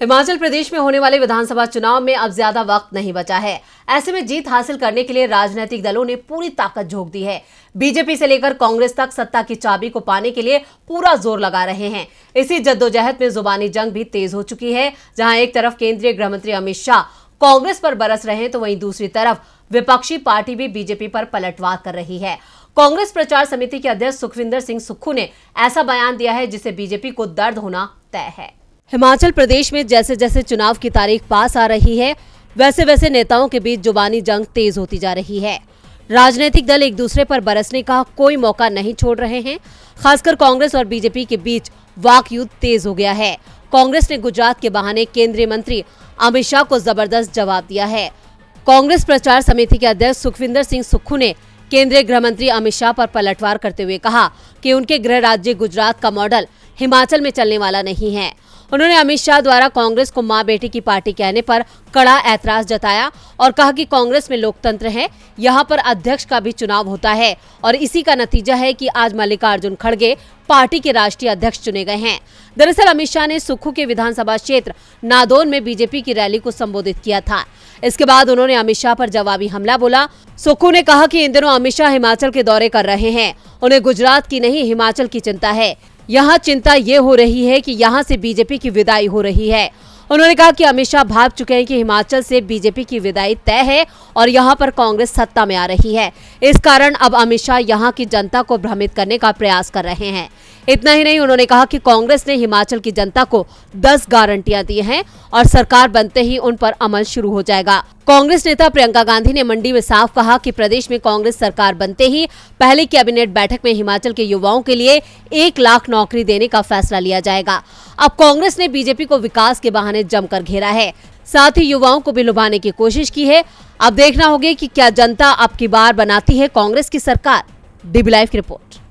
हिमाचल प्रदेश में होने वाले विधानसभा चुनाव में अब ज्यादा वक्त नहीं बचा है ऐसे में जीत हासिल करने के लिए राजनीतिक दलों ने पूरी ताकत झोंक दी है बीजेपी से लेकर कांग्रेस तक सत्ता की चाबी को पाने के लिए पूरा जोर लगा रहे हैं इसी जद्दोजहद में जुबानी जंग भी तेज हो चुकी है जहां एक तरफ केंद्रीय गृह मंत्री अमित शाह कांग्रेस पर बरस रहे हैं तो वहीं दूसरी तरफ विपक्षी पार्टी भी बीजेपी पर पलटवार कर रही है कांग्रेस प्रचार समिति के अध्यक्ष सुखविंदर सिंह सुक्खू ने ऐसा बयान दिया है जिसे बीजेपी को दर्द होना तय है हिमाचल प्रदेश में जैसे जैसे चुनाव की तारीख पास आ रही है वैसे वैसे नेताओं के बीच जुबानी जंग तेज होती जा रही है राजनीतिक दल एक दूसरे पर बरसने का कोई मौका नहीं छोड़ रहे हैं खासकर कांग्रेस और बीजेपी के बीच वाक युद्ध तेज हो गया है कांग्रेस ने गुजरात के बहाने केंद्रीय मंत्री अमित शाह को जबरदस्त जवाब दिया है कांग्रेस प्रचार समिति के अध्यक्ष सुखविंदर सिंह सुक्खू ने केंद्रीय गृह मंत्री अमित शाह पर पलटवार करते हुए कहा कि उनके गृह राज्य गुजरात का मॉडल हिमाचल में चलने वाला नहीं है उन्होंने अमित शाह द्वारा कांग्रेस को माँ बेटी की पार्टी कहने पर कड़ा ऐतराज जताया और कहा कि कांग्रेस में लोकतंत्र है यहाँ पर अध्यक्ष का भी चुनाव होता है और इसी का नतीजा है कि आज मल्लिकार्जुन खड़गे पार्टी के राष्ट्रीय अध्यक्ष चुने गए हैं दरअसल अमित शाह ने सुखू के विधानसभा क्षेत्र नादौन में बीजेपी की रैली को संबोधित किया था इसके बाद उन्होंने अमित शाह पर जवाबी हमला बोला सुखू ने कहा कि इन दिनों अमित शाह हिमाचल के दौरे कर रहे हैं उन्हें गुजरात की नहीं हिमाचल की चिंता है यहाँ चिंता ये हो रही है कि यहाँ से बीजेपी की विदाई हो रही है उन्होंने कहा कि अमित शाह भाग चुके हैं कि हिमाचल से बीजेपी की विदाई तय है और यहाँ पर कांग्रेस सत्ता में आ रही है इस कारण अब अमित शाह यहाँ की जनता को भ्रमित करने का प्रयास कर रहे हैं इतना ही नहीं उन्होंने कहा कि कांग्रेस ने हिमाचल की जनता को 10 गारंटियां दी हैं और सरकार बनते ही उन पर अमल शुरू हो जाएगा कांग्रेस नेता प्रियंका गांधी ने मंडी में साफ कहा कि प्रदेश में कांग्रेस सरकार बनते ही पहले कैबिनेट बैठक में हिमाचल के युवाओं के लिए एक लाख नौकरी देने का फैसला लिया जाएगा अब कांग्रेस ने बीजेपी को विकास के बहाने ने जमकर घेरा है साथ ही युवाओं को भी लुभाने की कोशिश की है अब देखना होगा कि क्या जनता आपकी बार बनाती है कांग्रेस की सरकार डीबी लाइव की रिपोर्ट